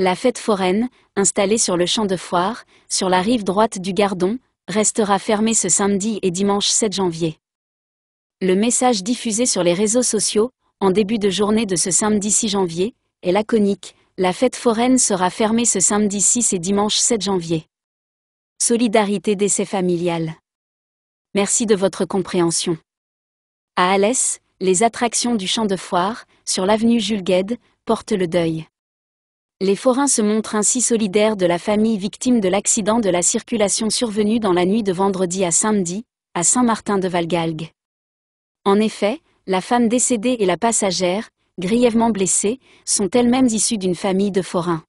La fête foraine, installée sur le champ de foire, sur la rive droite du Gardon, restera fermée ce samedi et dimanche 7 janvier. Le message diffusé sur les réseaux sociaux, en début de journée de ce samedi 6 janvier, est laconique. La fête foraine sera fermée ce samedi 6 et dimanche 7 janvier. Solidarité d'essai familial. Merci de votre compréhension. À Alès, les attractions du champ de foire, sur l'avenue Jules Gued, portent le deuil. Les forains se montrent ainsi solidaires de la famille victime de l'accident de la circulation survenu dans la nuit de vendredi à samedi, à Saint-Martin de valgalgue En effet, la femme décédée et la passagère, grièvement blessée, sont elles-mêmes issues d'une famille de forains.